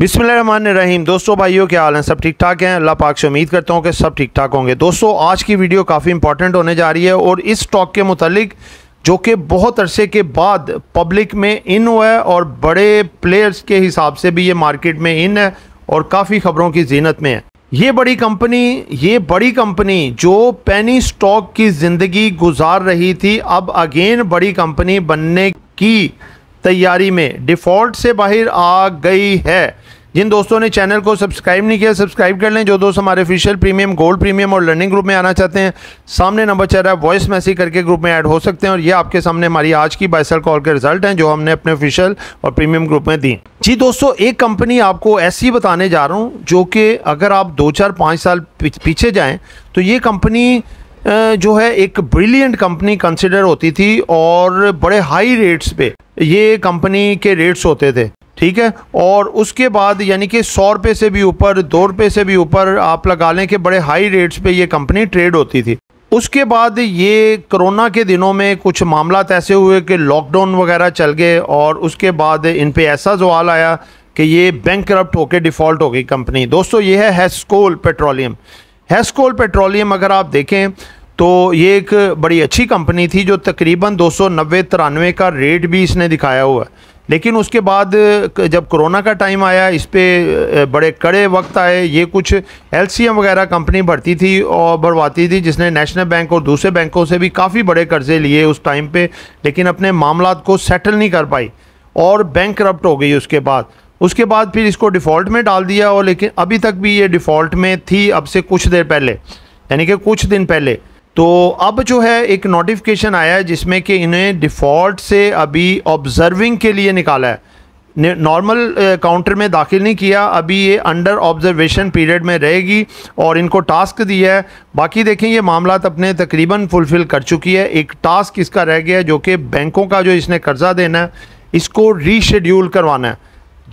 बिसमीम दोस्तों भाइयों क्या हाल है सब ठीक ठाक हैं अल्लाह पाक से उम्मीद करता हूँ कि सब ठीक ठाक होंगे दोस्तों आज की वीडियो काफ़ी इंपॉर्टेंट होने जा रही है और इस स्टॉक के मुतलिक जो कि बहुत अरसे के बाद पब्लिक में इन हुआ है और बड़े प्लेयर्स के हिसाब से भी ये मार्केट में इन है और काफ़ी खबरों की जीनत में है ये बड़ी कंपनी ये बड़ी कंपनी जो पैनी स्टॉक की ज़िंदगी गुजार रही थी अब अगेन बड़ी कंपनी बनने की तैयारी में डिफ़ॉल्ट से बाहर आ गई है जिन दोस्तों ने चैनल को सब्सक्राइब नहीं किया सब्सक्राइब कर लें जो दोस्त हमारे ऑफिशियल प्रीमियम गोल्ड प्रीमियम और लर्निंग ग्रुप में आना चाहते हैं सामने नंबर चल रहा है वॉइस मैसेज करके ग्रुप में ऐड हो सकते हैं और ये आपके सामने हमारी आज की बाइसल कॉल के रिजल्ट हैं जो हमने अपने ऑफिशियल और प्रीमियम ग्रुप में दी जी दोस्तों एक कंपनी आपको ऐसी बताने जा रहा हूँ जो कि अगर आप दो चार पाँच साल पीछे जाएँ तो ये कंपनी जो है एक ब्रिलियंट कंपनी कंसिडर होती थी और बड़े हाई रेट्स पे ये कंपनी के रेट्स होते थे ठीक है और उसके बाद यानी कि सौ रुपये से भी ऊपर दो रुपये से भी ऊपर आप लगा लें कि बड़े हाई रेट्स पे ये कंपनी ट्रेड होती थी उसके बाद ये कोरोना के दिनों में कुछ मामला तो ऐसे हुए कि लॉकडाउन वगैरह चल गए और उसके बाद इन पर ऐसा जवाल आया कि ये बैंक करप्ट होकर डिफ़ॉल्ट हो गई कंपनी दोस्तों ये है हैस्कोल पेट्रोलियम हैस्कोल पेट्रोलियम अगर आप देखें तो ये एक बड़ी अच्छी कंपनी थी जो तकरीबन दो सौ नब्बे तिरानवे का रेट भी इसने दिखाया हुआ है लेकिन उसके बाद जब कोरोना का टाइम आया इस पर बड़े कड़े वक्त आए ये कुछ एल वगैरह कंपनी भरती थी और भरवाती थी जिसने नेशनल बैंक और दूसरे बैंकों से भी काफ़ी बड़े कर्जे लिए उस टाइम पर लेकिन अपने मामला को सेटल नहीं कर पाई और बैंक करप्ट हो गई उसके बाद उसके बाद फिर इसको डिफ़ॉल्ट में डाल दिया और लेकिन अभी तक भी ये डिफ़ॉल्ट में थी अब से कुछ देर पहले यानी कि कुछ दिन पहले तो अब जो है एक नोटिफिकेशन आया है जिसमें कि इन्हें डिफ़ॉल्ट से अभी ऑब्ज़र्विंग के लिए निकाला है नॉर्मल काउंटर में दाखिल नहीं किया अभी ये अंडर ऑब्ज़र्वेशन पीरियड में रहेगी और इनको टास्क दिया है बाकी देखें ये मामला अपने तकरीबन फुलफ़िल कर चुकी है एक टास्क इसका रह गया है जो कि बैंकों का जो इसने कर्ज़ा देना है इसको रीशेड्यूल करवाना है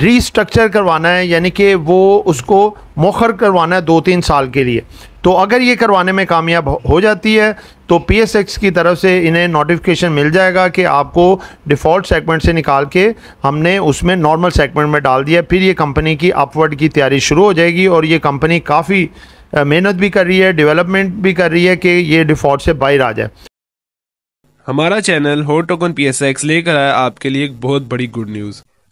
रीस्ट्रक्चर करवाना है यानी कि वो उसको मोखर करवाना है दो तीन साल के लिए तो अगर ये करवाने में कामयाब हो जाती है तो पी एस एक्स की तरफ से इन्हें नोटिफिकेशन मिल जाएगा कि आपको डिफ़ॉल्ट सेगमेंट से निकाल के हमने उसमें नॉर्मल सेगमेंट में डाल दिया फिर ये कंपनी की अपवर्ड की तैयारी शुरू हो जाएगी और ये कंपनी काफ़ी मेहनत भी कर रही है डेवलपमेंट भी कर रही है कि ये डिफ़ॉल्ट से बाहर आ जाए हमारा चैनल हो टोकन पी लेकर आया आपके लिए एक बहुत बड़ी गुड न्यूज़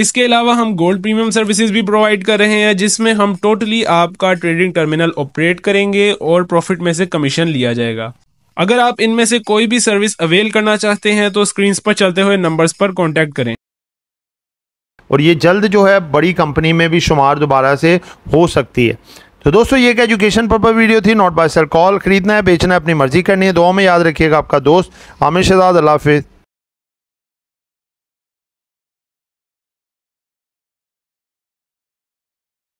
इसके अलावा हम गोल्ड प्रीमियम सर्विसेज भी प्रोवाइड कर रहे हैं जिसमें हम टोटली आपका ट्रेडिंग टर्मिनल ऑपरेट करेंगे और प्रॉफिट में से कमीशन लिया जाएगा अगर आप इनमें से कोई भी सर्विस अवेल करना चाहते हैं तो स्क्रीन पर चलते हुए नंबर्स पर कॉन्टैक्ट करें और ये जल्द जो है बड़ी कंपनी में भी शुमार दोबारा से हो सकती है तो दोस्तों ये एक एजुकेशन पर वीडियो थी नॉट बाय सर कॉल खरीदना है बेचना है अपनी मर्जी करनी है दो में याद रखिएगा आपका दोस्त आमिर शहजाद अल्लाह हाफिज़